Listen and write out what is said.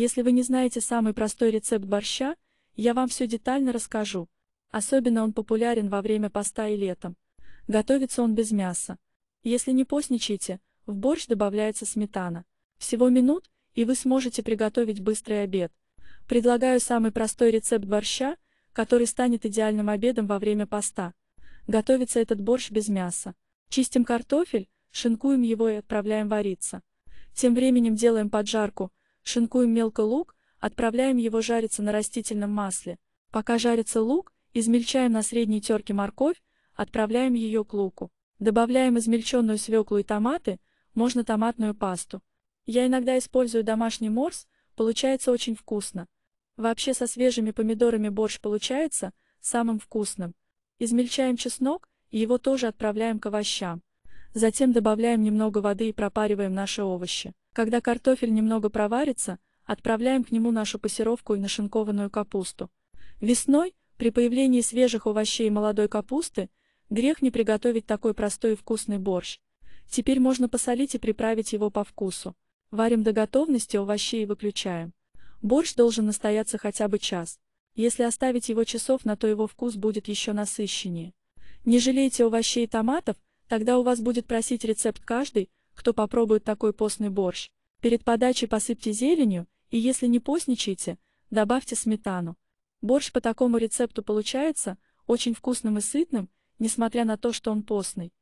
Если вы не знаете самый простой рецепт борща, я вам все детально расскажу. Особенно он популярен во время поста и летом. Готовится он без мяса. Если не постничайте, в борщ добавляется сметана. Всего минут, и вы сможете приготовить быстрый обед. Предлагаю самый простой рецепт борща, который станет идеальным обедом во время поста. Готовится этот борщ без мяса. Чистим картофель, шинкуем его и отправляем вариться. Тем временем делаем поджарку – Шинкуем мелко лук, отправляем его жариться на растительном масле. Пока жарится лук, измельчаем на средней терке морковь, отправляем ее к луку. Добавляем измельченную свеклу и томаты, можно томатную пасту. Я иногда использую домашний морс, получается очень вкусно. Вообще со свежими помидорами борщ получается самым вкусным. Измельчаем чеснок и его тоже отправляем к овощам. Затем добавляем немного воды и пропариваем наши овощи. Когда картофель немного проварится, отправляем к нему нашу пассеровку и нашинкованную капусту. Весной, при появлении свежих овощей и молодой капусты, грех не приготовить такой простой и вкусный борщ. Теперь можно посолить и приправить его по вкусу. Варим до готовности овощи и выключаем. Борщ должен настояться хотя бы час. Если оставить его часов, на то его вкус будет еще насыщеннее. Не жалейте овощей и томатов, тогда у вас будет просить рецепт каждый, кто попробует такой постный борщ. Перед подачей посыпьте зеленью, и если не постничаете, добавьте сметану. Борщ по такому рецепту получается очень вкусным и сытным, несмотря на то, что он постный.